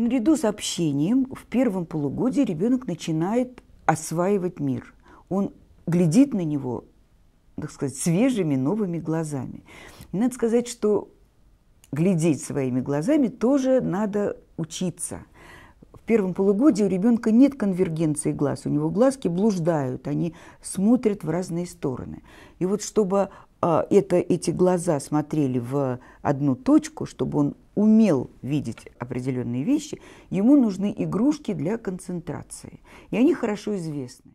наряду с общением в первом полугодии ребенок начинает осваивать мир. Он глядит на него, так сказать, свежими новыми глазами. И надо сказать, что глядеть своими глазами тоже надо учиться. В первом полугодии у ребенка нет конвергенции глаз, у него глазки блуждают, они смотрят в разные стороны. И вот чтобы а, это, эти глаза смотрели в одну точку, чтобы он умел видеть определенные вещи, ему нужны игрушки для концентрации. И они хорошо известны.